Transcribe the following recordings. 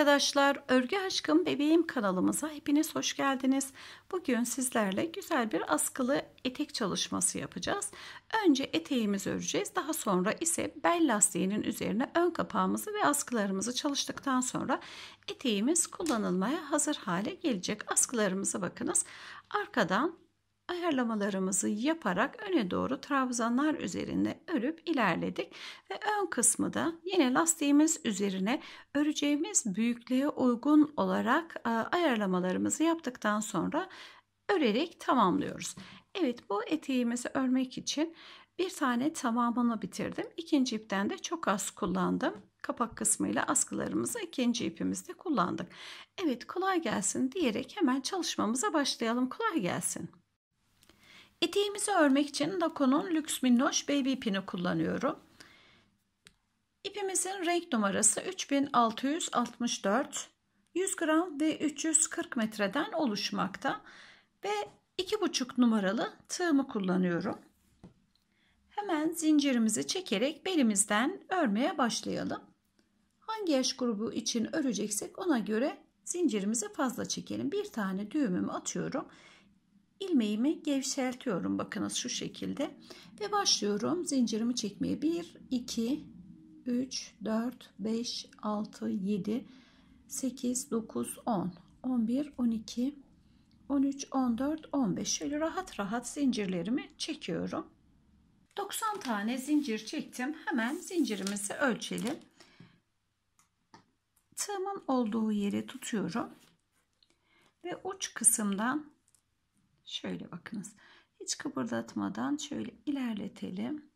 arkadaşlar Örgü Aşkım Bebeğim kanalımıza hepiniz hoş geldiniz. Bugün sizlerle güzel bir askılı etek çalışması yapacağız. Önce eteğimizi öreceğiz. Daha sonra ise bel lastiğinin üzerine ön kapağımızı ve askılarımızı çalıştıktan sonra eteğimiz kullanılmaya hazır hale gelecek. Askılarımıza bakınız. Arkadan ayarlamalarımızı yaparak öne doğru trabzanlar üzerinde örüp ilerledik ve ön kısmı da yine lastiğimiz üzerine öreceğimiz büyüklüğe uygun olarak e, ayarlamalarımızı yaptıktan sonra örerek tamamlıyoruz. Evet bu eteğimizi örmek için bir tane tamamını bitirdim. İkinci ipten de çok az kullandım. Kapak kısmıyla askılarımızı ikinci ipimizde kullandık. Evet kolay gelsin diyerek hemen çalışmamıza başlayalım. Kolay gelsin. Eteğimizi örmek için Nakonun Lux Minnoş Baby ipini kullanıyorum. İpimizin renk numarası 3664, 100 gram ve 340 metreden oluşmakta ve 2,5 numaralı tığımı kullanıyorum. Hemen zincirimizi çekerek belimizden örmeye başlayalım. Hangi yaş grubu için öreceksek ona göre zincirimizi fazla çekelim. Bir tane düğümümü atıyorum ilmeğimi gevşeltiyorum bakınız şu şekilde ve başlıyorum zincirimi çekmeye 1 2 3 4 5 6 7 8 9 10 11 12 13 14 15 şöyle rahat rahat zincirlerimi çekiyorum 90 tane zincir çektim hemen zincirimizi ölçelim tığımın olduğu yere tutuyorum ve uç kısımdan Şöyle bakınız. Hiç kıpırdatmadan şöyle ilerletelim.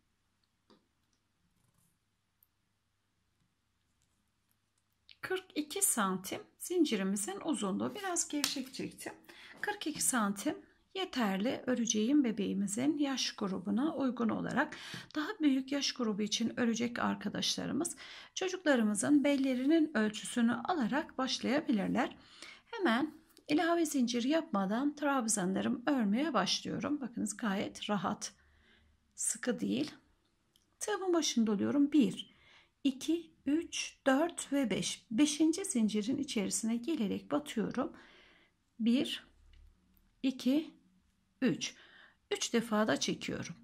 ...42 santim zincirimizin uzunluğu. Biraz gevşek çektim. 42 santim yeterli öreceğim bebeğimizin yaş grubuna uygun olarak daha büyük yaş grubu için örecek arkadaşlarımız çocuklarımızın bellerinin ölçüsünü alarak başlayabilirler. Hemen ilave zincir yapmadan trabzanlarımı örmeye başlıyorum. Bakınız gayet rahat. Sıkı değil. Tığımın başında doluyorum. 1, 2, 3, 4 ve 5. 5. zincirin içerisine gelerek batıyorum. 1, 2, 3. 3 defa da çekiyorum.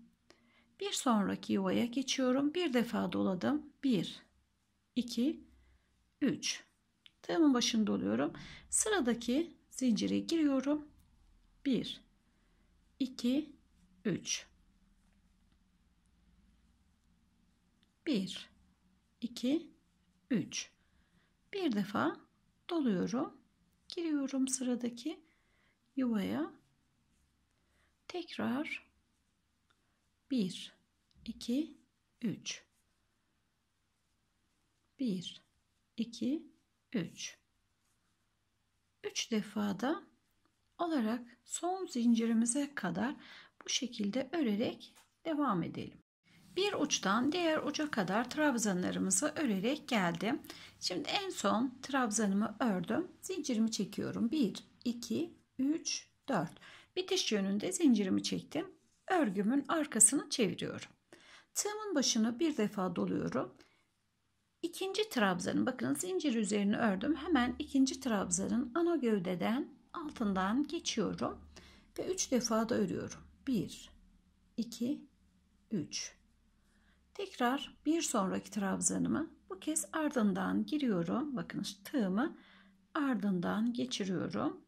Bir sonraki yuvaya geçiyorum. Bir defa doladım. 1, 2, 3. Tığımın başında doluyorum. Sıradaki zincire giriyorum. 1 2 3 1 2 3 bir defa doluyorum. Giriyorum sıradaki yuvaya. Tekrar 1 2 3 1 2 3 3 defada da alarak son zincirimize kadar bu şekilde örerek devam edelim. Bir uçtan diğer uca kadar trabzanlarımızı örerek geldim. Şimdi en son trabzanımı ördüm. Zincirimi çekiyorum. 1, 2, 3, 4. Bitiş yönünde zincirimi çektim. Örgümün arkasını çeviriyorum. Tığımın başını bir defa doluyorum. İkinci trabzanın bakın zincir üzerine ördüm. Hemen ikinci trabzanın ana gövdeden altından geçiyorum ve 3 defa da örüyorum. 1 2 3 Tekrar bir sonraki trabzanımı bu kez ardından giriyorum. Bakınız tığımı ardından geçiriyorum.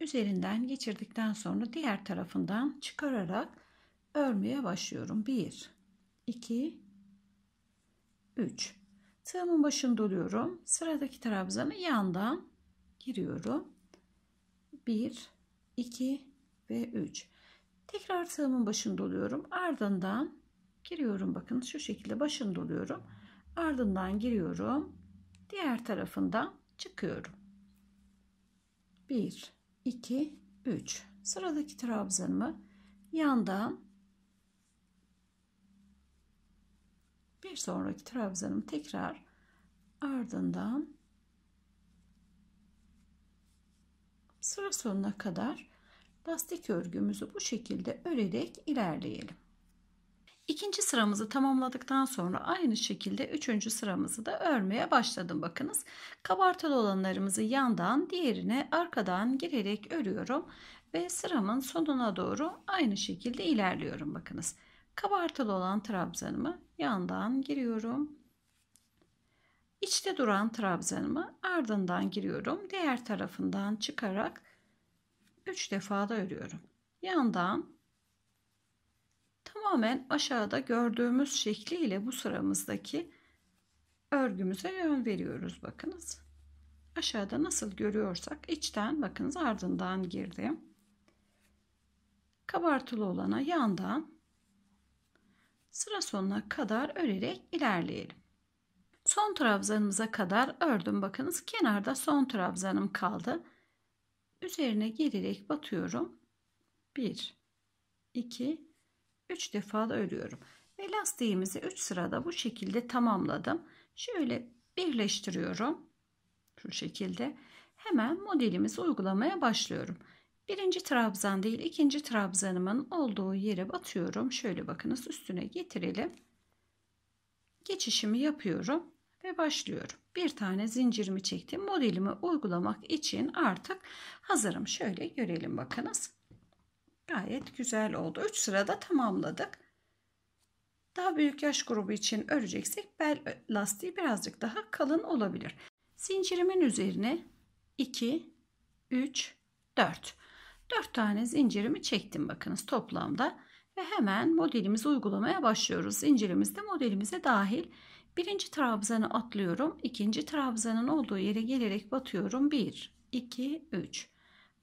Üzerinden geçirdikten sonra diğer tarafından çıkararak örmeye başlıyorum. 1 2 3 Tığımın başını doluyorum. Sıradaki trabzanı yandan giriyorum. 1, 2 ve 3. Tekrar tığımın başını doluyorum. Ardından giriyorum. Bakın şu şekilde başını doluyorum. Ardından giriyorum. Diğer tarafından çıkıyorum. 1, 2, 3. Sıradaki trabzanımı yandan bir sonraki trabzanımı tekrar ardından sıra sonuna kadar lastik örgümüzü bu şekilde örerek ilerleyelim. İkinci sıramızı tamamladıktan sonra aynı şekilde üçüncü sıramızı da örmeye başladım. Bakınız kabartılı olanlarımızı yandan diğerine arkadan girerek örüyorum ve sıramın sonuna doğru aynı şekilde ilerliyorum. Bakınız kabartılı olan trabzanımı yandan giriyorum. İçte duran trabzanımı ardından giriyorum. Diğer tarafından çıkarak 3 defa da örüyorum. Yandan tamamen aşağıda gördüğümüz şekliyle bu sıramızdaki örgümüze yön veriyoruz bakınız. Aşağıda nasıl görüyorsak içten bakınız ardından girdim. Kabartılı olana yandan sıra sonuna kadar örerek ilerleyelim. Son trabzanımıza kadar ördüm. Bakınız kenarda son trabzanım kaldı. Üzerine gelerek batıyorum. 1 2 3 defa da örüyorum. Ve lastiğimizi 3 sırada bu şekilde tamamladım. Şöyle birleştiriyorum. Şu şekilde. Hemen modelimizi uygulamaya başlıyorum. Birinci trabzan değil ikinci trabzanımın olduğu yere batıyorum. Şöyle bakınız üstüne getirelim. Geçişimi yapıyorum ve başlıyorum. Bir tane zincirimi çektim. Modelimi uygulamak için artık hazırım. Şöyle görelim bakınız. Gayet güzel oldu. 3 sırada tamamladık. Daha büyük yaş grubu için öreceksek bel lastiği birazcık daha kalın olabilir. Zincirimin üzerine 2, 3, 4. 4 tane zincirimi çektim bakınız toplamda. Ve hemen modelimizi uygulamaya başlıyoruz. Zincirimiz de modelimize dahil. Birinci trabzanı atlıyorum. ikinci trabzanın olduğu yere gelerek batıyorum. 1, 2, 3.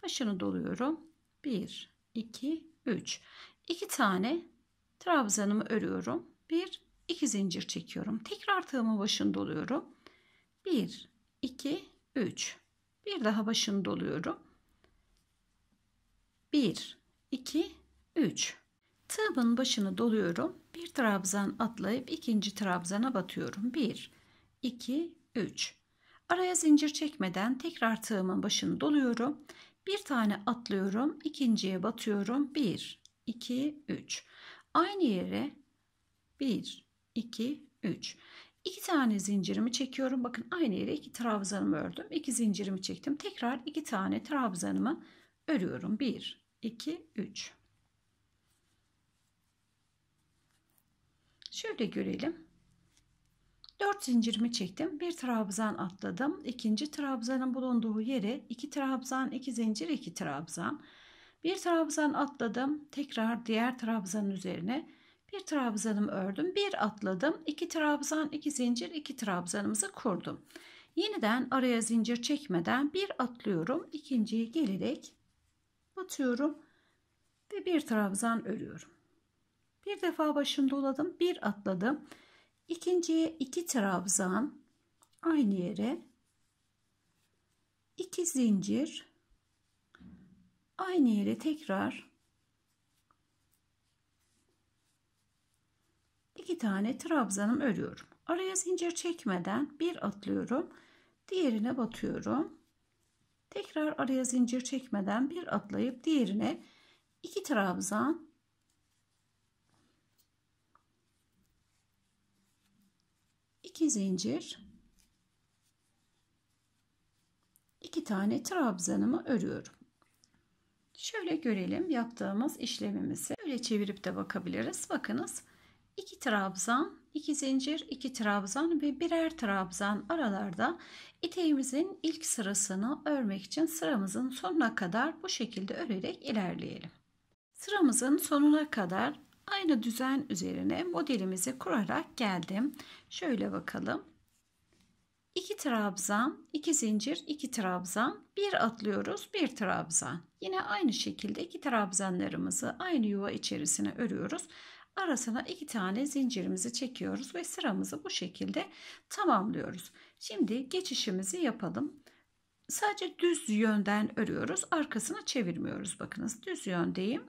Başını doluyorum. 1, 2, 3. 2 tane trabzanımı örüyorum. 1, 2 zincir çekiyorum. Tekrar tığımı başını doluyorum. 1, 2, 3. Bir daha başını doluyorum. 1, 2, 3. Tığımın başını doluyorum. Bir trabzan atlayıp ikinci trabzana batıyorum. 1, 2, 3. Araya zincir çekmeden tekrar tığımın başını doluyorum. Bir tane atlıyorum. ikinciye batıyorum. 1, 2, 3. Aynı yere 1, 2, 3. 2 tane zincirimi çekiyorum. Bakın aynı yere 2 trabzanımı ördüm. 2 zincirimi çektim. Tekrar 2 tane trabzanımı örüyorum. 1, 2, 3. Şöyle görelim. 4 zincirimi çektim. Bir trabzan atladım. İkinci trabzanın bulunduğu yere 2 trabzan, 2 zincir, 2 trabzan. Bir trabzan atladım. Tekrar diğer trabzanın üzerine bir trabzanımı ördüm. Bir atladım. 2 trabzan, 2 zincir, 2 trabzanımızı kurdum. Yeniden araya zincir çekmeden bir atlıyorum. ikinciye gelerek batıyorum ve bir trabzan örüyorum. Bir defa başını doladım, bir atladım. İkinciye iki trabzan aynı yere. iki zincir aynı yere tekrar iki tane trabzanım örüyorum. Araya zincir çekmeden bir atlıyorum, diğerine batıyorum. Tekrar araya zincir çekmeden bir atlayıp diğerine iki trabzan iki zincir iki tane trabzanımı örüyorum. Şöyle görelim yaptığımız işlemimizi. Böyle çevirip de bakabiliriz. Bakınız iki trabzan, iki zincir, iki trabzan ve birer trabzan aralarda İteğimizin ilk sırasını örmek için sıramızın sonuna kadar bu şekilde örerek ilerleyelim. Sıramızın sonuna kadar aynı düzen üzerine modelimizi kurarak geldim. Şöyle bakalım. 2 trabzan, 2 zincir, 2 trabzan, 1 atlıyoruz, 1 trabzan. Yine aynı şekilde 2 trabzanlarımızı aynı yuva içerisine örüyoruz. Arasına 2 tane zincirimizi çekiyoruz ve sıramızı bu şekilde tamamlıyoruz. Şimdi geçişimizi yapalım. Sadece düz yönden örüyoruz. Arkasını çevirmiyoruz. Bakınız düz yöndeyim.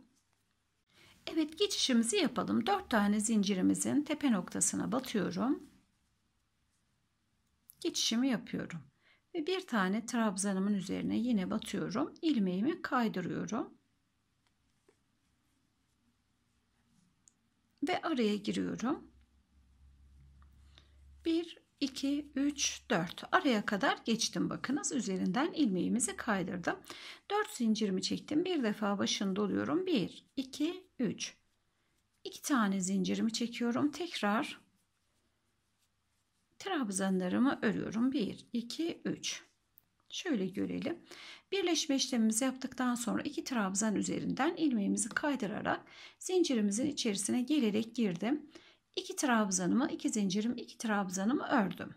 Evet geçişimizi yapalım. 4 tane zincirimizin tepe noktasına batıyorum. Geçişimi yapıyorum. Ve bir tane trabzanımın üzerine yine batıyorum. İlmeğimi kaydırıyorum. Ve araya giriyorum. Bir 2, 3, 4 araya kadar geçtim bakınız üzerinden ilmeğimizi kaydırdım 4 zincirimi çektim bir defa başını doluyorum 1 2 3 2 tane zincirimi çekiyorum tekrar trabzanlarımı örüyorum 1 2 3 şöyle görelim birleşme işlemimizi yaptıktan sonra iki trabzan üzerinden ilmeğimizi kaydırarak zincirimizin içerisine gelerek girdim 2 trabzanımı, iki zincirim, iki trabzanımı ördüm.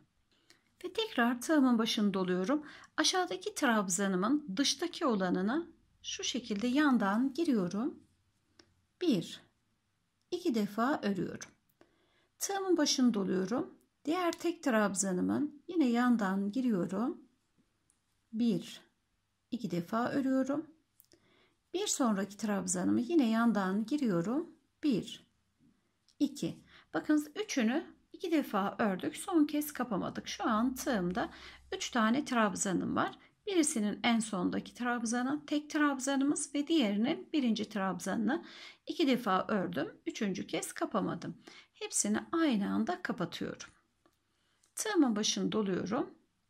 Ve tekrar tığımın başını doluyorum. Aşağıdaki trabzanımın dıştaki olanını şu şekilde yandan giriyorum. 1 2 defa örüyorum. Tığımın başını doluyorum. Diğer tek trabzanımın yine yandan giriyorum. 1 2 defa örüyorum. Bir sonraki trabzanımı yine yandan giriyorum. 1 2 Bakınız üçünü iki defa ördük. Son kez kapamadık. Şu an tığımda üç tane trabzanım var. Birisinin en sondaki trabzanı tek trabzanımız ve diğerinin birinci trabzanını iki defa ördüm. Üçüncü kez kapamadım. Hepsini aynı anda kapatıyorum. Tığımın başını doluyorum.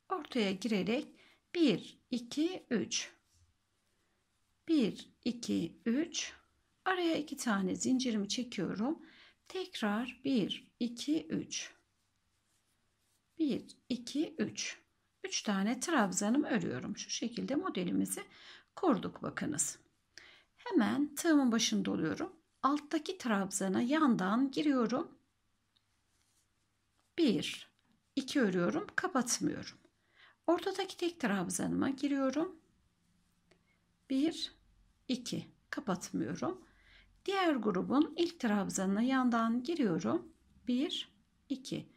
Ortaya girerek 1, 2, 3. 1, 2, 3. Araya iki tane zincirimi çekiyorum. Tekrar 1, 2, 3. 1, 2, 3. 3 tane trabzanım örüyorum. Şu şekilde modelimizi kurduk bakınız. Hemen tığımın başını doluyorum. Alttaki trabzana yandan giriyorum. 1, 2 örüyorum. Kapatmıyorum. Ortadaki tek trabzanıma giriyorum. 1, 2 kapatmıyorum. Diğer grubun ilk trabzanına yandan giriyorum. 1, 2.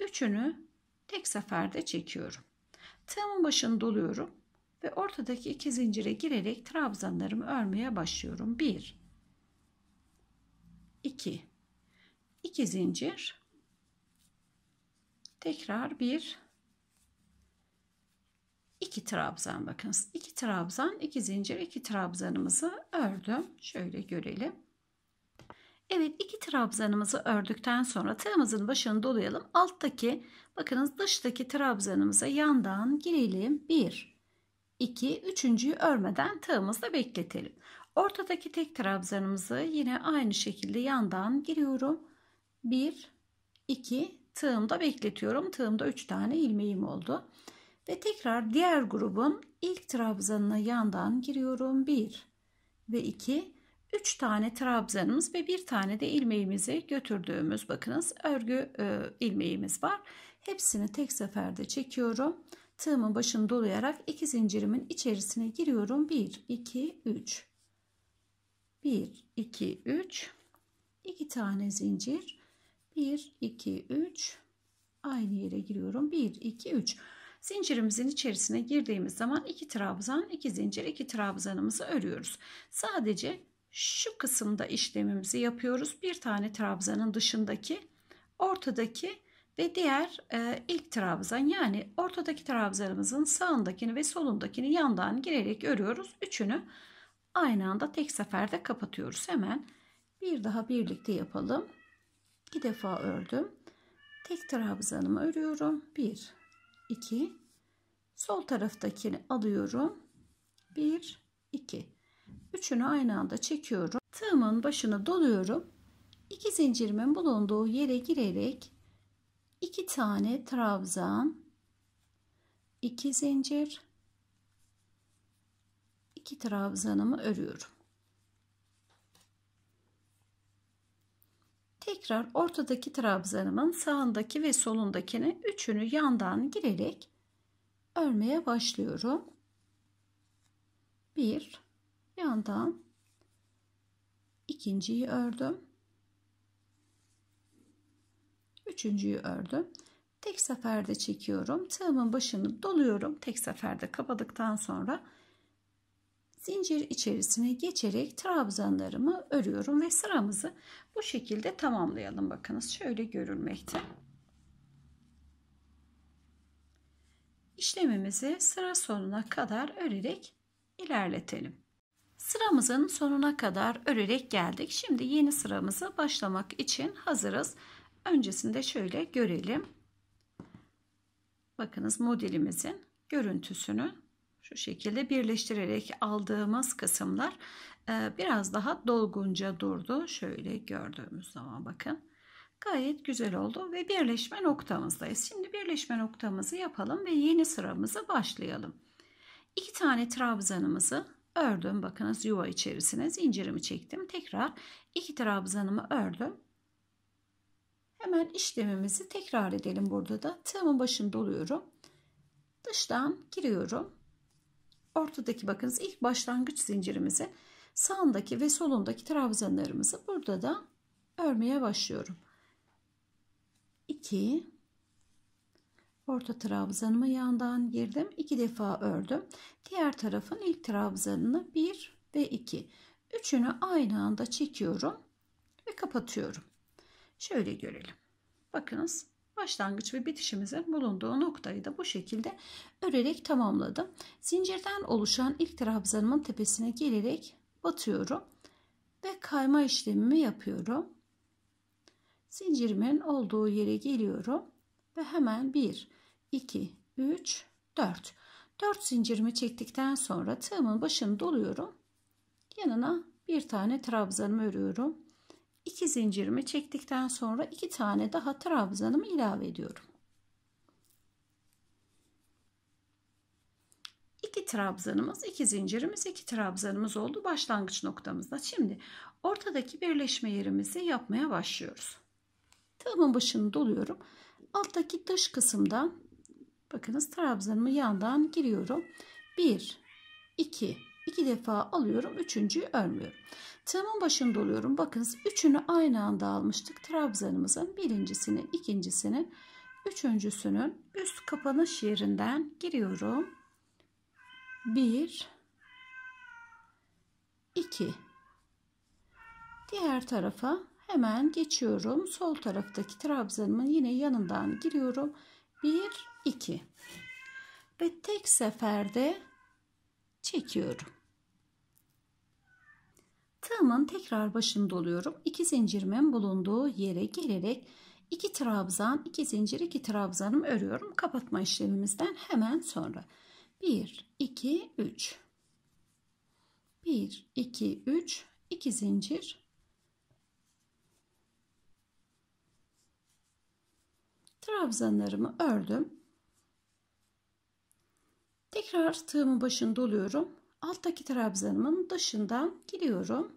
Üçünü tek seferde çekiyorum. Tığımın başını doluyorum ve ortadaki iki zincire girerek trabzanlarımı örmeye başlıyorum. 1, 2. 2 zincir. Tekrar 1, 2 trabzan bakınız. 2 trabzan, 2 zincir, 2 trabzanımızı ördüm. Şöyle görelim. Evet iki trabzanımızı ördükten sonra tığımızın başını dolayalım. Alttaki bakınız dıştaki trabzanımıza yandan girelim. 1, 2, 3.yü örmeden tığımızda bekletelim. Ortadaki tek trabzanımızı yine aynı şekilde yandan giriyorum. 1, 2, tığımda bekletiyorum. Tığımda 3 tane ilmeğim oldu. Ve tekrar diğer grubun ilk trabzanına yandan giriyorum. 1 ve 2 3 tane trabzanımız ve bir tane de ilmeğimizi götürdüğümüz bakınız örgü e, ilmeğimiz var. Hepsini tek seferde çekiyorum. Tığımın başını dolayarak iki zincirimin içerisine giriyorum. 1 2 3 1 2 3 2 tane zincir 1 2 3 aynı yere giriyorum. 1 2 3 Zincirimizin içerisine girdiğimiz zaman iki trabzan, iki zincir, iki trabzanımızı örüyoruz. Sadece şu kısımda işlemimizi yapıyoruz. Bir tane trabzanın dışındaki, ortadaki ve diğer e, ilk trabzan yani ortadaki trabzanımızın sağındakini ve solundakini yandan girerek örüyoruz. Üçünü aynı anda tek seferde kapatıyoruz. Hemen bir daha birlikte yapalım. İki defa ördüm. Tek trabzanımı örüyorum. Bir, iki. Sol taraftakini alıyorum. Bir, iki. Üçünü aynı anda çekiyorum. Tığımın başını doluyorum. İki zincirimin bulunduğu yere girerek iki tane trabzan, iki zincir, iki trabzanımı örüyorum. Tekrar ortadaki trabzanımın sağındaki ve solundakini üçünü yandan girerek örmeye başlıyorum. 1 yandan ikinciyi ördüm. Üçüncüyü ördüm. Tek seferde çekiyorum. Tığımın başını doluyorum. Tek seferde kapadıktan sonra zincir içerisine geçerek trabzanlarımı örüyorum ve sıramızı bu şekilde tamamlayalım. Bakınız şöyle görülmekte. İşlemimizi sıra sonuna kadar örerek ilerletelim. Sıramızın sonuna kadar örerek geldik. Şimdi yeni sıramızı başlamak için hazırız. Öncesinde şöyle görelim. Bakınız modelimizin görüntüsünü şu şekilde birleştirerek aldığımız kısımlar e, biraz daha dolgunca durdu. Şöyle gördüğümüz zaman bakın gayet güzel oldu ve birleşme noktamızdayız. Şimdi birleşme noktamızı yapalım ve yeni sıramızı başlayalım. İki tane trabzanımızı ördüm. Bakınız yuva içerisine zincirimi çektim. Tekrar iki trabzanımı ördüm. Hemen işlemimizi tekrar edelim burada da. Tığımın başını doluyorum. Dıştan giriyorum. Ortadaki bakınız ilk başlangıç zincirimizi sağındaki ve solundaki trabzanlarımızı burada da örmeye başlıyorum. 2 orta trabzanımı yandan girdim iki defa ördüm diğer tarafın ilk trabzanını 1 ve 2 üçünü aynı anda çekiyorum ve kapatıyorum şöyle görelim bakınız başlangıç ve bitişimizin bulunduğu noktayı da bu şekilde örerek tamamladım zincirden oluşan ilk trabzanımın tepesine gelerek batıyorum ve kayma işlemimi yapıyorum zincirimin olduğu yere geliyorum ve hemen 1, 2, 3, 4. 4 zincirimi çektikten sonra tığımın başını doluyorum. Yanına bir tane trabzanımı örüyorum. 2 zincirimi çektikten sonra 2 tane daha trabzanımı ilave ediyorum. 2 trabzanımız, 2 zincirimiz, 2 trabzanımız oldu başlangıç noktamızda. Şimdi ortadaki birleşme yerimizi yapmaya başlıyoruz. Tığımın başını doluyorum alttaki dış kısımdan, bakınız trabzanımı yandan giriyorum. 1 2 2 defa alıyorum. Üçüncüyü örmüyorum. Tığımın başını doluyorum. Bakınız üçünü aynı anda almıştık. Trabzanımızın birincisini, ikincisini, üçüncüsünün üst kapanış yerinden giriyorum. 1 2 diğer tarafa Hemen geçiyorum. Sol taraftaki trabzanımın yine yanından giriyorum. 1 2 ve tek seferde çekiyorum. Tığımın tekrar başında oluyorum. 2 zincirimin bulunduğu yere gelerek iki trabzan, iki zincir, iki trabzanım örüyorum. Kapatma işlemimizden hemen sonra. 1 2 3 1 2 3 2 zincir trabzanlarımı ördüm. Tekrar tığımın başını doluyorum. Alttaki trabzanımın dışından giriyorum.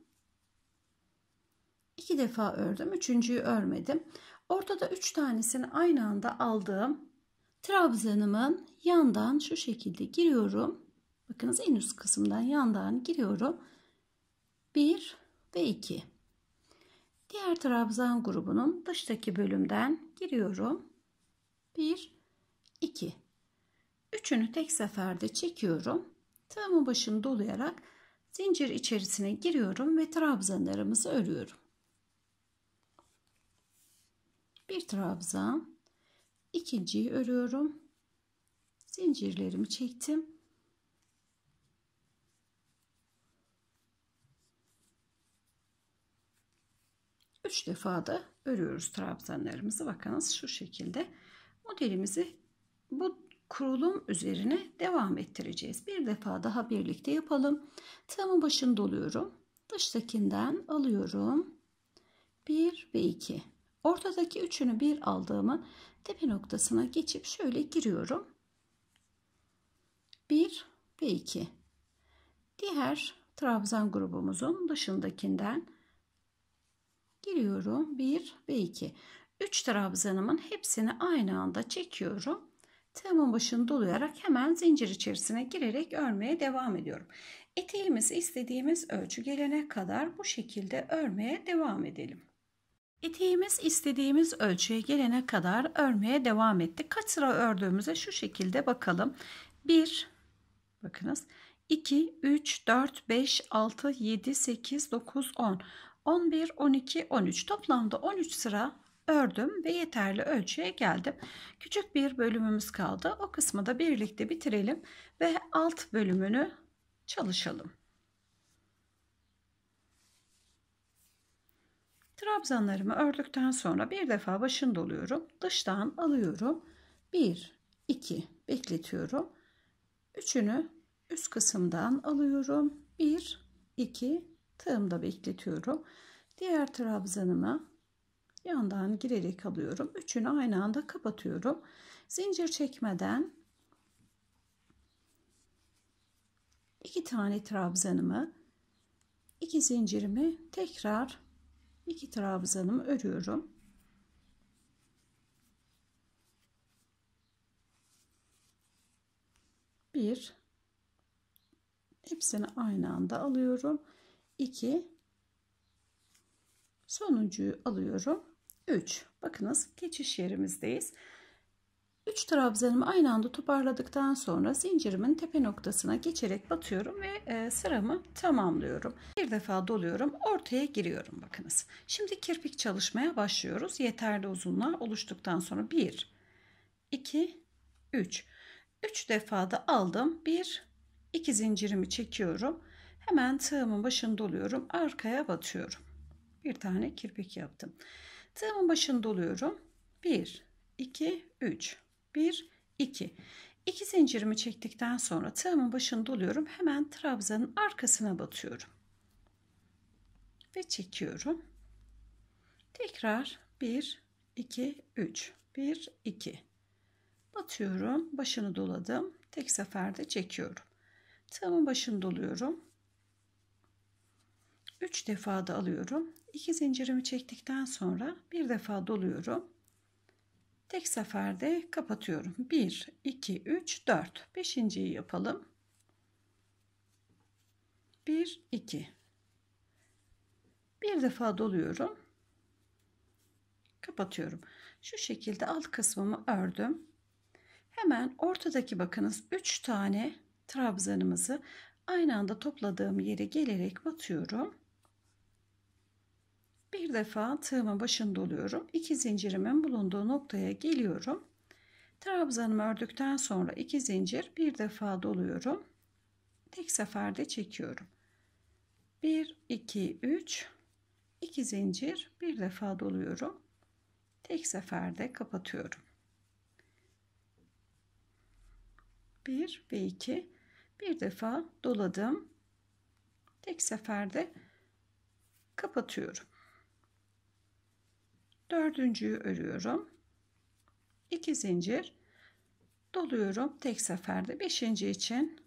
İki defa ördüm. Üçüncüyü örmedim. Ortada üç tanesini aynı anda aldım. trabzanımın yandan şu şekilde giriyorum. Bakınız en üst kısımdan yandan giriyorum. Bir ve iki. Diğer trabzan grubunun dıştaki bölümden giriyorum. 1, 2. Üçünü tek seferde çekiyorum. Tığımı başını dolayarak zincir içerisine giriyorum ve trabzanlarımızı örüyorum. Bir trabzan, ikinciyi örüyorum. Zincirlerimi çektim. Üç defa da örüyoruz trabzanlarımızı. Bakınız şu şekilde modelimizi bu kurulum üzerine devam ettireceğiz. Bir defa daha birlikte yapalım. Tığımın başını doluyorum. Dıştakinden alıyorum. 1 ve 2. Ortadaki üçünü bir aldığımı tepe noktasına geçip şöyle giriyorum. 1 ve 2. Diğer trabzan grubumuzun dışındakinden giriyorum. 1 ve 2. 3 trabzanımın hepsini aynı anda çekiyorum. Tığımın başını dolayarak hemen zincir içerisine girerek örmeye devam ediyorum. Eteğimizi istediğimiz ölçü gelene kadar bu şekilde örmeye devam edelim. Eteğimiz istediğimiz ölçüye gelene kadar örmeye devam ettik. Kaç sıra ördüğümüze şu şekilde bakalım. 1 bakınız 2 3 4 5 6 7 8 9 10 11 12 13 toplamda 13 sıra ördüm ve yeterli ölçüye geldim. Küçük bir bölümümüz kaldı. O kısmı da birlikte bitirelim ve alt bölümünü çalışalım. Trabzanlarımı ördükten sonra bir defa başını doluyorum. Dıştan alıyorum. 1, 2 bekletiyorum. Üçünü üst kısımdan alıyorum. 1, 2 tığımda bekletiyorum. Diğer trabzanımı yandan girerek alıyorum. Üçünü aynı anda kapatıyorum. Zincir çekmeden iki tane trabzanımı iki zincirimi tekrar iki trabzanımı örüyorum. Bir hepsini aynı anda alıyorum. 2 sonuncuyu alıyorum 3. Bakınız geçiş yerimizdeyiz. 3 trabzanımı aynı anda toparladıktan sonra zincirimin tepe noktasına geçerek batıyorum ve e, sıramı tamamlıyorum. Bir defa doluyorum, ortaya giriyorum bakınız. Şimdi kirpik çalışmaya başlıyoruz. Yeterli uzunluğa oluştuktan sonra 1 2 3 3 defada aldım. 1 2 zincirimi çekiyorum. Hemen tığımın başını doluyorum, arkaya batıyorum. Bir tane kirpik yaptım. Tığımın başını doluyorum. 1, 2, 3. 1, 2. 2 zincirimi çektikten sonra tığımın başını doluyorum. Hemen trabzanın arkasına batıyorum. Ve çekiyorum. Tekrar 1, 2, 3. 1, 2. Batıyorum. Başını doladım. Tek seferde çekiyorum. Tığımın başını doluyorum. 3 defa da alıyorum. 2 zincirimi çektikten sonra bir defa doluyorum. Tek seferde kapatıyorum. 1, 2, 3, 4. Beşinciyi yapalım. 1, 2. Bir defa doluyorum. Kapatıyorum. Şu şekilde alt kısmımı ördüm. Hemen ortadaki bakınız 3 tane trabzanımızı aynı anda topladığım yere gelerek batıyorum. Bir defa tığımın başında oluyorum. İki zincirimin bulunduğu noktaya geliyorum. Trabzanımı ördükten sonra iki zincir bir defa doluyorum. Tek seferde çekiyorum. 1, 2, 3, 2 zincir bir defa doluyorum. Tek seferde kapatıyorum. 1 ve 2 bir defa doladım. Tek seferde kapatıyorum dördüncüyü örüyorum. 2 zincir doluyorum tek seferde. 5. için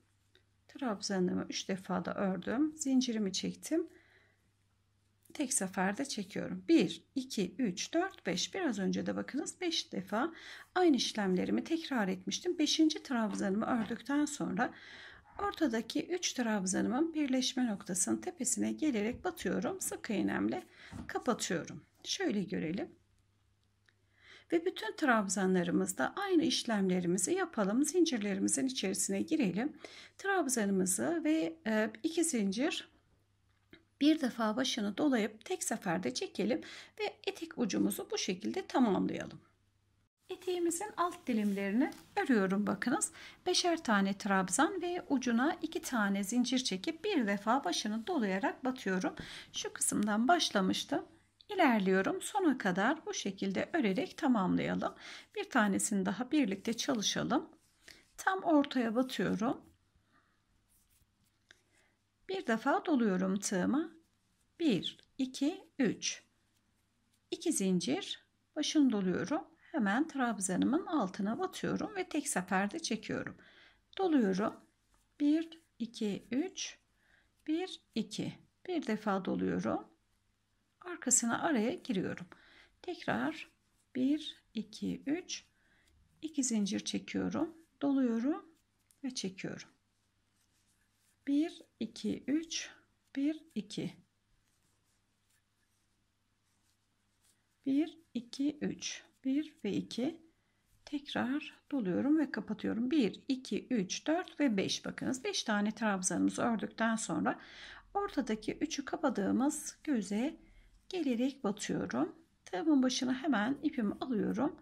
trabzanımı 3 da ördüm. Zincirimi çektim. Tek seferde çekiyorum. 1, 2, 3, 4, 5. Biraz önce de bakınız 5 defa aynı işlemlerimi tekrar etmiştim. 5. trabzanımı ördükten sonra ortadaki 3 trabzanımın birleşme noktasının tepesine gelerek batıyorum. Sık iğnemle kapatıyorum. Şöyle görelim. Ve bütün trabzanlarımızda aynı işlemlerimizi yapalım. Zincirlerimizin içerisine girelim. Trabzanımızı ve e, iki zincir bir defa başını dolayıp tek seferde çekelim ve etek ucumuzu bu şekilde tamamlayalım. Eteğimizin alt dilimlerini örüyorum bakınız. Beşer tane trabzan ve ucuna iki tane zincir çekip bir defa başını dolayarak batıyorum. Şu kısımdan başlamıştım ilerliyorum. Sona kadar bu şekilde örerek tamamlayalım. Bir tanesini daha birlikte çalışalım. Tam ortaya batıyorum. Bir defa doluyorum tığıma. 1, 2, 3. 2 zincir başını doluyorum. Hemen trabzanımın altına batıyorum ve tek seferde çekiyorum. Doluyorum. 1, 2, 3, 1, 2. Bir defa doluyorum arkasına araya giriyorum. Tekrar 1 2 3 2 zincir çekiyorum. Doluyorum ve çekiyorum. 1 2 3 1 2 1 2 3 1 ve 2 tekrar doluyorum ve kapatıyorum 1 2 3 4 ve 5 bakınız 5 tane trabzanımızı ördükten sonra ortadaki 3'ü kapadığımız göze gelerek batıyorum. Tığımın başına hemen ipimi alıyorum.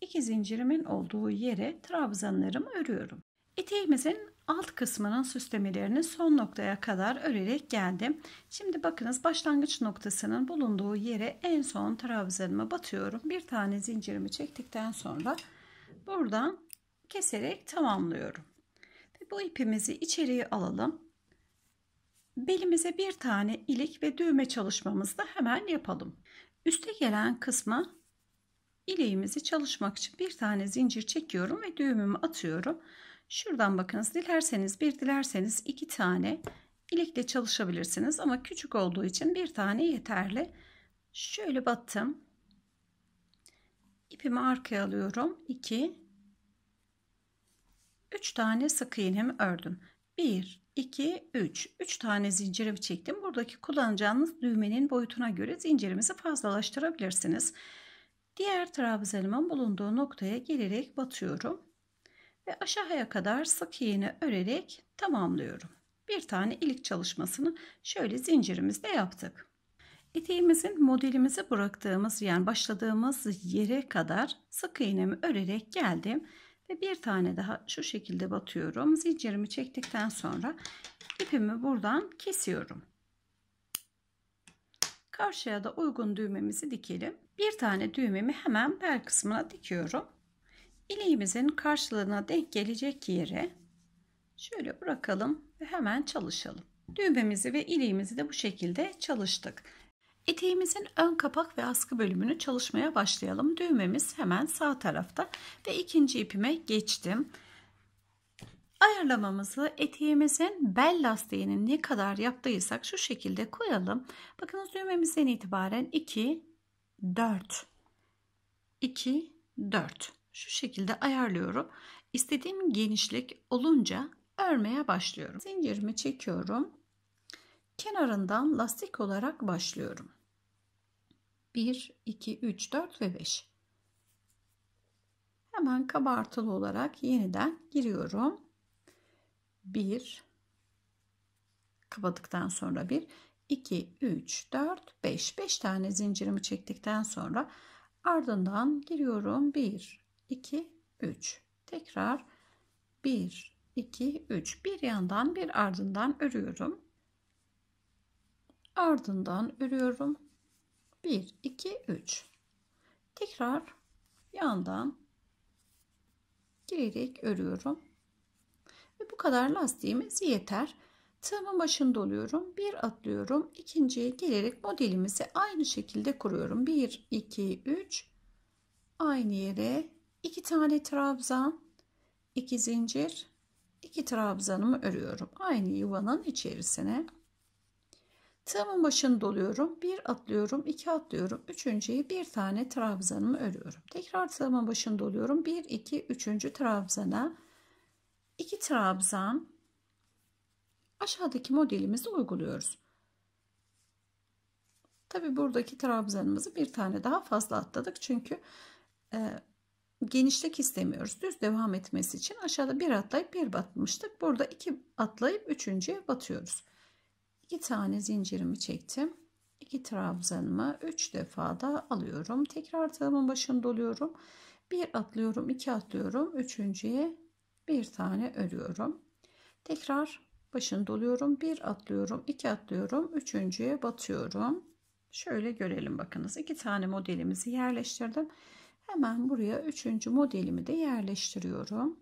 İki zincirimin olduğu yere trabzanlarımı örüyorum. Eteğimizin alt kısmının süslemelerini son noktaya kadar örerek geldim. Şimdi bakınız başlangıç noktasının bulunduğu yere en son trabzanımı batıyorum. Bir tane zincirimi çektikten sonra buradan keserek tamamlıyorum. Ve bu ipimizi içeriye alalım. Belimize bir tane ilik ve düğme çalışmamızı da hemen yapalım. Üste gelen kısma ileğimizi çalışmak için bir tane zincir çekiyorum ve düğümümü atıyorum. Şuradan bakınız dilerseniz bir dilerseniz iki tane ilikle çalışabilirsiniz ama küçük olduğu için bir tane yeterli. Şöyle battım. İpimi arkaya alıyorum. 2 3 tane sık iğnemi ördüm. 1 2, 3. 3 tane zincirimi çektim. Buradaki kullanacağınız düğmenin boyutuna göre zincirimizi fazlalaştırabilirsiniz. Diğer trabzelimin bulunduğu noktaya gelerek batıyorum. Ve aşağıya kadar sık iğne örerek tamamlıyorum. Bir tane ilik çalışmasını şöyle zincirimizde yaptık. Eteğimizin modelimizi bıraktığımız yani başladığımız yere kadar sık iğnemi örerek geldim ve bir tane daha şu şekilde batıyorum zincirimi çektikten sonra ipimi buradan kesiyorum karşıya da uygun düğmemizi dikelim bir tane düğmemi hemen bel kısmına dikiyorum ileğimizin karşılığına denk gelecek yere şöyle bırakalım ve hemen çalışalım düğmemizi ve ileğimizi de bu şekilde çalıştık Eteğimizin ön kapak ve askı bölümünü çalışmaya başlayalım. Düğmemiz hemen sağ tarafta ve ikinci ipime geçtim. Ayarlamamızı eteğimizin bel lastiğini ne kadar yaptıysak şu şekilde koyalım. Bakınız düğmemizden itibaren 2, 4, 2, 4 şu şekilde ayarlıyorum. İstediğim genişlik olunca örmeye başlıyorum. Zincirimi çekiyorum Kenarından lastik olarak başlıyorum. 1, 2, 3, 4 ve 5. Hemen kabartılı olarak yeniden giriyorum. 1 kapadıktan sonra 1 2 3 4 5 5 tane zincirimi çektikten sonra ardından giriyorum 1 2 3 tekrar 1 2 3 bir yandan bir ardından örüyorum ardından örüyorum 1 2 3 tekrar yandan girerek örüyorum ve bu kadar lastiğimiz yeter tığımın başında oluyorum bir atlıyorum ikinciye gelerek modelimizi aynı şekilde kuruyorum 1 2 3 aynı yere 2 tane trabzan 2 zincir 2 trabzanımı örüyorum aynı yuvanın içerisine Tığımın başını doluyorum. Bir atlıyorum. iki atlıyorum. Üçüncüyü bir tane trabzanımı örüyorum. Tekrar tığımın başını doluyorum. Bir, iki, üçüncü trabzana iki trabzan aşağıdaki modelimizi uyguluyoruz. Tabi buradaki trabzanımızı bir tane daha fazla atladık. Çünkü e, genişlik istemiyoruz. Düz devam etmesi için aşağıda bir atlayıp bir batmıştık. Burada iki atlayıp üçüncüye batıyoruz. 2 tane zincirimi çektim. 2 trabzanımı 3 defa da alıyorum. Tekrar tığımın başını doluyorum. 1 atlıyorum, 2 atlıyorum. Üçüncüye bir tane örüyorum. Tekrar başını doluyorum. 1 atlıyorum, 2 atlıyorum. Üçüncüye batıyorum. Şöyle görelim bakınız. 2 tane modelimizi yerleştirdim. Hemen buraya üçüncü modelimi de yerleştiriyorum.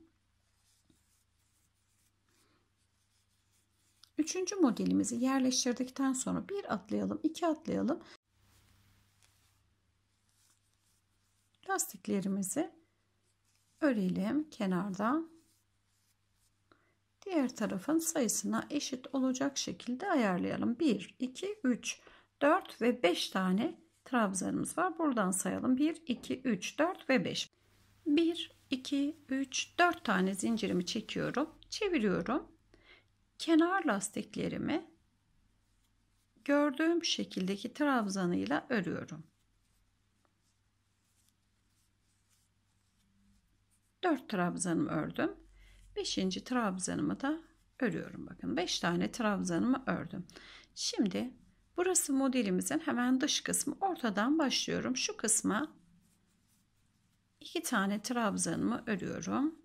Üçüncü modelimizi yerleştirdikten sonra bir atlayalım, iki atlayalım. Lastiklerimizi örelim kenarda. Diğer tarafın sayısına eşit olacak şekilde ayarlayalım. 1, 2, 3, 4 ve 5 tane trabzanımız var. Buradan sayalım. 1, 2, 3, 4 ve 5. 1, 2, 3, 4 tane zincirimi çekiyorum. Çeviriyorum kenar lastiklerimi gördüğüm şekildeki trabzanıyla örüyorum. 4 trabzanımı ördüm. 5. trabzanımı da örüyorum. Bakın 5 tane trabzanımı ördüm. Şimdi burası modelimizin hemen dış kısmı. Ortadan başlıyorum. Şu kısma 2 tane trabzanımı örüyorum.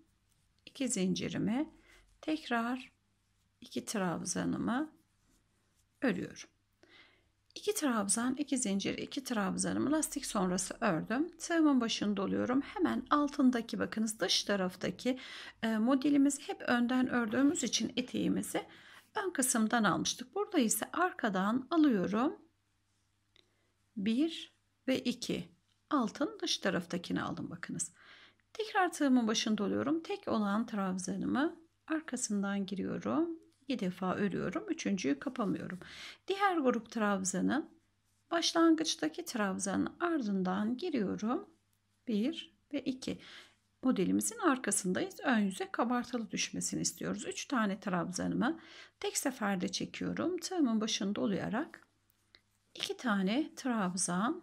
2 zincirimi tekrar iki trabzanımı örüyorum. İki trabzan, iki zincir, iki trabzanımı lastik sonrası ördüm. Tığımın başını doluyorum. Hemen altındaki bakınız dış taraftaki e, modelimizi hep önden ördüğümüz için eteğimizi ön kısımdan almıştık. Burada ise arkadan alıyorum. 1 ve 2 altın dış taraftakini aldım bakınız. Tekrar tığımın başını doluyorum. Tek olan trabzanımı arkasından giriyorum 2 defa örüyorum. Üçüncüyü kapamıyorum. Diğer grup trabzanın başlangıçtaki trabzanın ardından giriyorum. 1 ve 2 modelimizin arkasındayız. Ön yüze kabartılı düşmesini istiyoruz. 3 tane trabzanımı tek seferde çekiyorum. Tığımın başında oluyarak 2 tane trabzan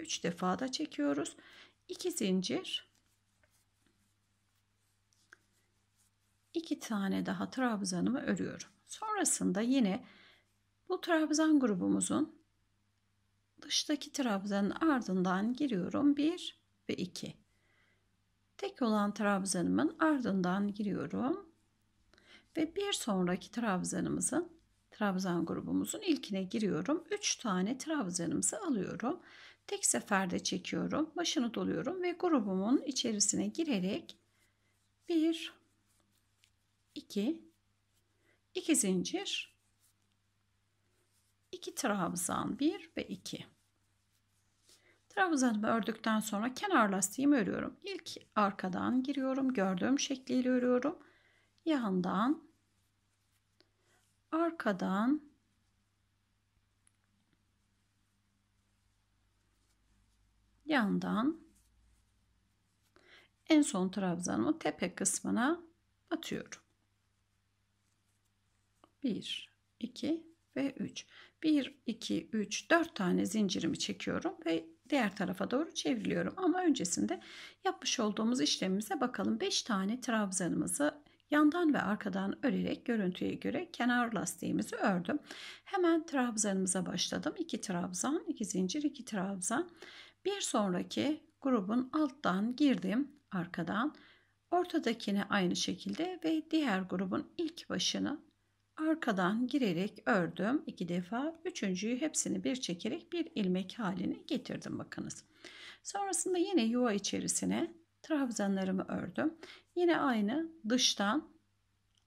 3 defa da çekiyoruz. 2 zincir iki tane daha trabzanımı örüyorum. Sonrasında yine bu trabzan grubumuzun dıştaki trabzanın ardından giriyorum 1 ve 2. Tek olan trabzanımın ardından giriyorum ve bir sonraki trabzanımızın trabzan grubumuzun ilkine giriyorum. 3 tane trabzanımızı alıyorum. Tek seferde çekiyorum. Başını doluyorum ve grubumun içerisine girerek 1 2 2 zincir 2 trabzan 1 ve 2 trabzanımı ördükten sonra kenar lastiğimi örüyorum İlk arkadan giriyorum gördüğüm şekliyle örüyorum yandan arkadan yandan en son trabzanımı tepe kısmına atıyorum. 1, 2 ve 3. 1, 2, 3, 4 tane zincirimi çekiyorum ve diğer tarafa doğru çeviriyorum. Ama öncesinde yapmış olduğumuz işlemimize bakalım. 5 tane trabzanımızı yandan ve arkadan örerek görüntüye göre kenar lastiğimizi ördüm. Hemen trabzanımıza başladım. 2 trabzan, 2 zincir, 2 trabzan. Bir sonraki grubun alttan girdim, arkadan. Ortadakini aynı şekilde ve diğer grubun ilk başını Arkadan girerek ördüm iki defa. Üçüncüyü hepsini bir çekerek bir ilmek haline getirdim bakınız. Sonrasında yine yuva içerisine trabzanlarımı ördüm. Yine aynı dıştan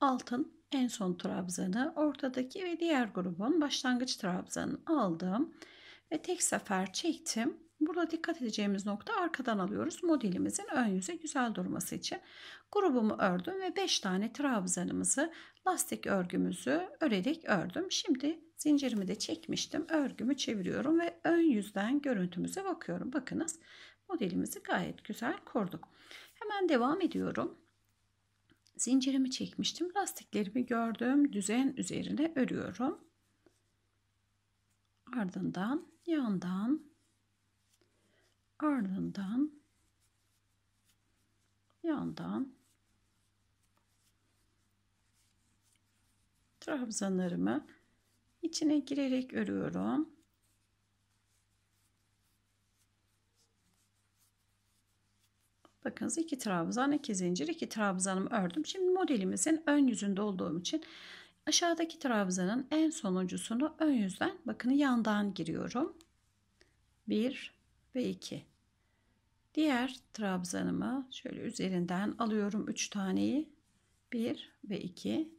altın en son trabzanı ortadaki ve diğer grubun başlangıç trabzanını aldım ve tek sefer çektim Burada dikkat edeceğimiz nokta arkadan alıyoruz. Modelimizin ön yüze güzel durması için. Grubumu ördüm ve 5 tane trabzanımızı lastik örgümüzü örerek ördüm. Şimdi zincirimi de çekmiştim. Örgümü çeviriyorum ve ön yüzden görüntümüze bakıyorum. Bakınız modelimizi gayet güzel kurduk. Hemen devam ediyorum. Zincirimi çekmiştim. Lastiklerimi gördüm. Düzen üzerine örüyorum. Ardından yandan ardından yandan trabzanlarımı içine girerek örüyorum. Bakınız iki trabzan, iki zincir, iki trabzanımı ördüm. Şimdi modelimizin ön yüzünde olduğum için aşağıdaki trabzanın en sonuncusunu ön yüzden bakın yandan giriyorum. 1 ve 2. Diğer trabzanımı şöyle üzerinden alıyorum 3 taneyi. 1 ve 2.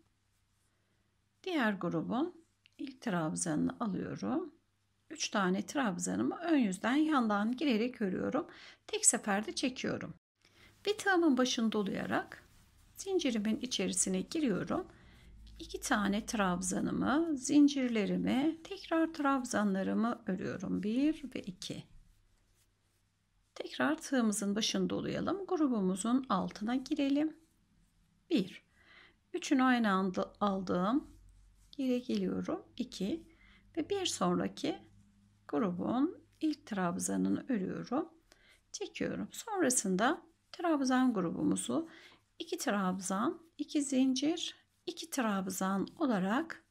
Diğer grubun ilk trabzanını alıyorum. 3 tane trabzanımı ön yüzden yandan girerek örüyorum. Tek seferde çekiyorum. Bir tığımın başını dolayarak zincirimin içerisine giriyorum. 2 tane trabzanımı, zincirlerimi, tekrar trabzanlarımı örüyorum. 1 ve 2. Tekrar tığımızın başını dolayalım. Grubumuzun altına girelim. 1. Üçünü aynı anda aldım. Geri geliyorum. 2. Ve bir sonraki grubun ilk trabzanını örüyorum. Çekiyorum. Sonrasında trabzan grubumuzu 2 trabzan, 2 zincir, 2 trabzan olarak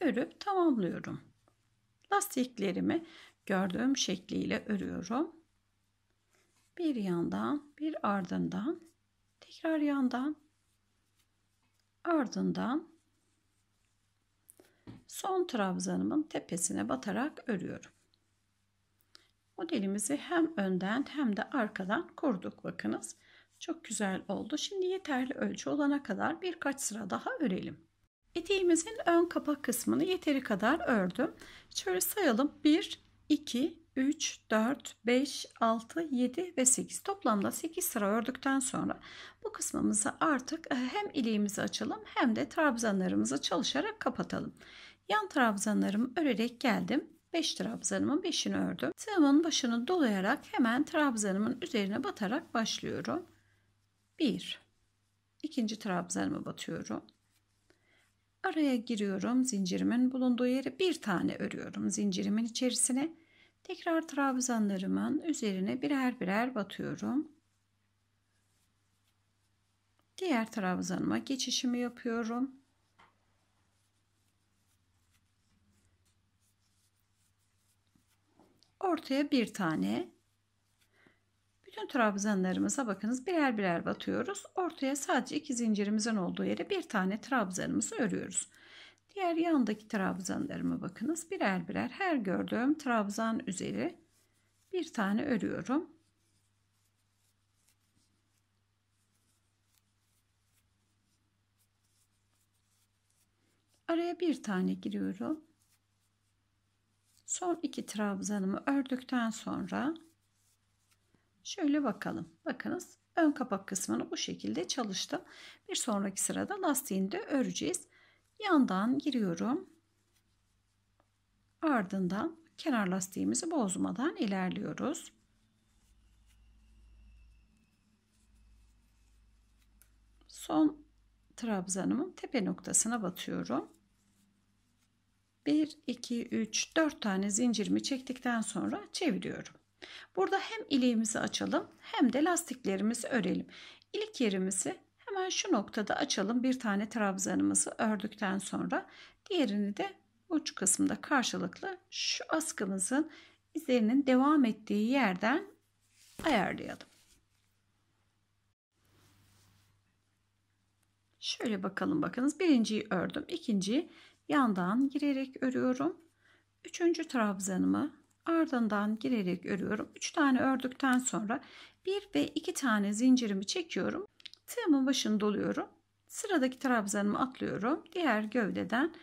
örüp tamamlıyorum. Lastiklerimi gördüğüm şekliyle örüyorum. Bir yandan, bir ardından, tekrar yandan, ardından son trabzanımın tepesine batarak örüyorum. Modelimizi hem önden hem de arkadan kurduk bakınız. Çok güzel oldu. Şimdi yeterli ölçü olana kadar birkaç sıra daha örelim. Eteğimizin ön kapak kısmını yeteri kadar ördüm. Şöyle sayalım. 1, 2, 3, 4, 5, 6, 7 ve 8 toplamda 8 sıra ördükten sonra bu kısmımızı artık e, hem iliğimizi açalım hem de trabzanlarımızı çalışarak kapatalım. Yan trabzanlarımı örerek geldim. 5 trabzanımın 5'ini ördüm. Tığımın başını dolayarak hemen trabzanımın üzerine batarak başlıyorum. 1 ikinci trabzanımı batıyorum. Araya giriyorum zincirimin bulunduğu yere bir tane örüyorum zincirimin içerisine. Tekrar trabzanlarımın üzerine birer birer batıyorum. Diğer trabzanıma geçişimi yapıyorum. Ortaya bir tane bütün trabzanlarımıza bakınız birer birer batıyoruz. Ortaya sadece iki zincirimizin olduğu yere bir tane trabzanımızı örüyoruz. Diğer yandaki trabzanlarıma bakınız. Birer birer her gördüğüm trabzan üzeri bir tane örüyorum. Araya bir tane giriyorum. Son iki trabzanımı ördükten sonra Şöyle bakalım. Bakınız ön kapak kısmını bu şekilde çalıştım. Bir sonraki sırada lastiğini de öreceğiz. Yandan giriyorum. Ardından kenar lastiğimizi bozmadan ilerliyoruz. Son trabzanımın tepe noktasına batıyorum. 1, 2, 3, 4 tane zincirimi çektikten sonra çeviriyorum. Burada hem ileğimizi açalım hem de lastiklerimizi örelim. İlik yerimizi hemen şu noktada açalım. Bir tane trabzanımızı ördükten sonra diğerini de uç kısımda karşılıklı şu askımızın izlerinin devam ettiği yerden ayarlayalım. Şöyle bakalım bakınız birinciyi ördüm ikinciyi yandan girerek örüyorum. Üçüncü trabzanımı ardından girerek örüyorum. 3 tane ördükten sonra 1 ve 2 tane zincirimi çekiyorum. Tığımın başını doluyorum. Sıradaki trabzanımı atlıyorum. Diğer gövdeden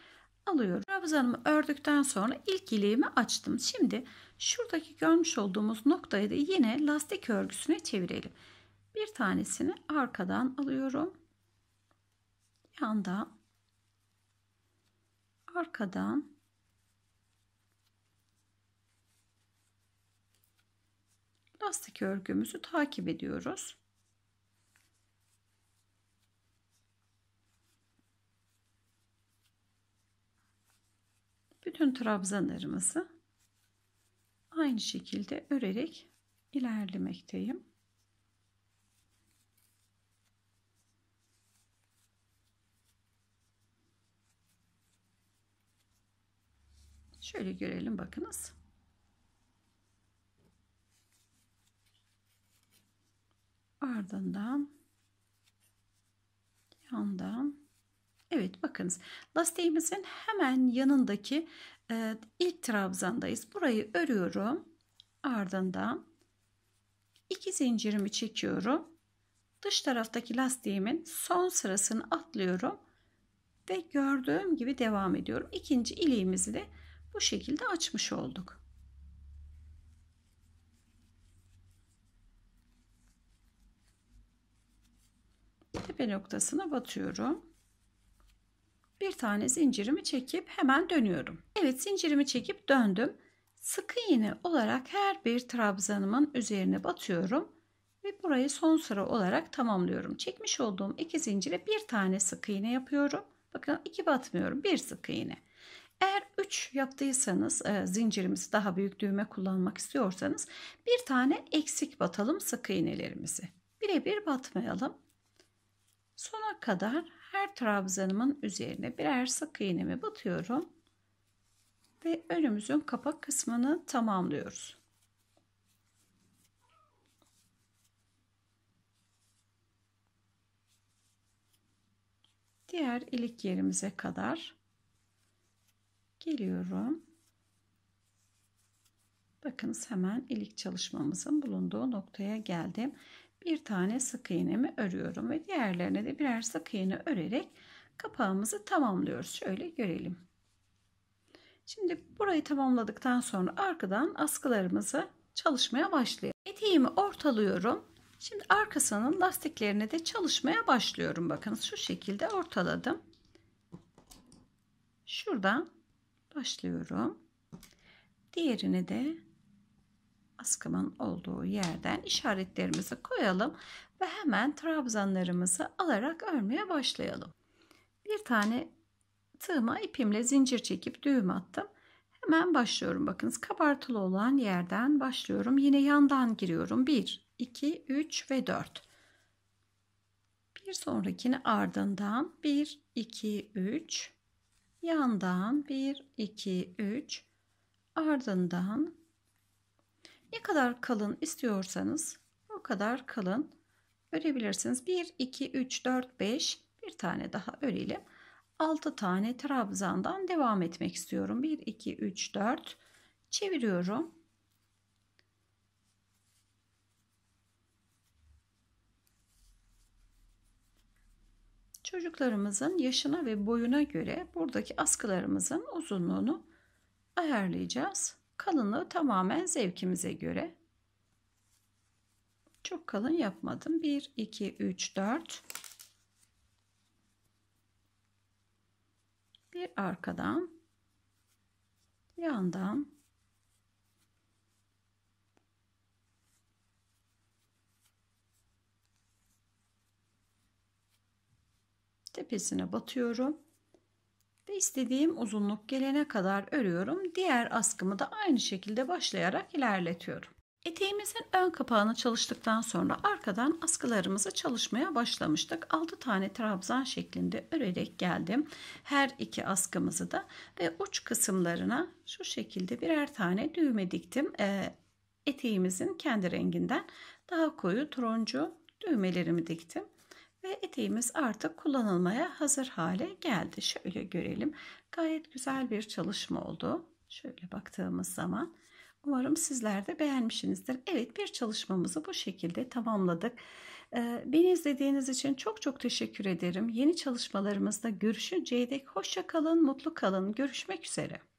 alıyorum. Trabzanımı ördükten sonra ilk ilmeğimi açtım. Şimdi şuradaki görmüş olduğumuz noktayı da yine lastik örgüsüne çevirelim. Bir tanesini arkadan alıyorum. Yandan arkadan lastik örgümüzü takip ediyoruz. Bütün trabzanlarımızı aynı şekilde örerek ilerlemekteyim. Şöyle görelim bakınız. ardından yandan Evet bakınız lastiğimizin hemen yanındaki e, ilk trabzandayız. Burayı örüyorum. Ardından iki zincirimi çekiyorum. Dış taraftaki lastiğimin son sırasını atlıyorum ve gördüğüm gibi devam ediyorum. İkinci iliğimizi de bu şekilde açmış olduk. tepe noktasına batıyorum. Bir tane zincirimi çekip hemen dönüyorum. Evet zincirimi çekip döndüm. Sıkı iğne olarak her bir trabzanımın üzerine batıyorum ve burayı son sıra olarak tamamlıyorum. Çekmiş olduğum iki zincire bir tane sık iğne yapıyorum. Bakın iki batmıyorum. Bir sık iğne. Eğer 3 yaptıysanız e, zincirimizi daha büyük düğme kullanmak istiyorsanız bir tane eksik batalım sık iğnelerimizi. Birebir batmayalım. Sona kadar her trabzanımın üzerine birer sık iğnemi batıyorum ve önümüzün kapak kısmını tamamlıyoruz. Diğer ilik yerimize kadar geliyorum. Bakınız hemen ilik çalışmamızın bulunduğu noktaya geldim bir tane sık iğnemi örüyorum ve diğerlerine de birer sık iğne örerek kapağımızı tamamlıyoruz. Şöyle görelim. Şimdi burayı tamamladıktan sonra arkadan askılarımızı çalışmaya başlayalım. Eteğimi ortalıyorum. Şimdi arkasının lastiklerine de çalışmaya başlıyorum. Bakın şu şekilde ortaladım. Şuradan başlıyorum. Diğerini de askımın olduğu yerden işaretlerimizi koyalım ve hemen trabzanlarımızı alarak örmeye başlayalım. Bir tane tığıma ipimle zincir çekip düğüm attım. Hemen başlıyorum. Bakınız kabartılı olan yerden başlıyorum. Yine yandan giriyorum. 1, 2, 3 ve 4. Bir sonrakini ardından 1, 2, 3. Yandan 1, 2, 3. Ardından ne kadar kalın istiyorsanız o kadar kalın örebilirsiniz. 1, 2, 3, 4, 5 bir tane daha örelim. 6 tane trabzandan devam etmek istiyorum. 1, 2, 3, 4 çeviriyorum. Çocuklarımızın yaşına ve boyuna göre buradaki askılarımızın uzunluğunu ayarlayacağız. Kalınlığı tamamen zevkimize göre. Çok kalın yapmadım. 1, 2, 3, 4. Bir arkadan, yandan, tepesine batıyorum istediğim uzunluk gelene kadar örüyorum. Diğer askımı da aynı şekilde başlayarak ilerletiyorum. Eteğimizin ön kapağını çalıştıktan sonra arkadan askılarımızı çalışmaya başlamıştık. 6 tane trabzan şeklinde örerek geldim. Her iki askımızı da ve uç kısımlarına şu şekilde birer tane düğme diktim. E, eteğimizin kendi renginden daha koyu turuncu düğmelerimi diktim ve eteğimiz artık kullanılmaya hazır hale geldi. Şöyle görelim. Gayet güzel bir çalışma oldu. Şöyle baktığımız zaman umarım sizler de beğenmişsinizdir. Evet bir çalışmamızı bu şekilde tamamladık. Ee, beni izlediğiniz için çok çok teşekkür ederim. Yeni çalışmalarımızda görüşünceye dek hoşça kalın, mutlu kalın. Görüşmek üzere.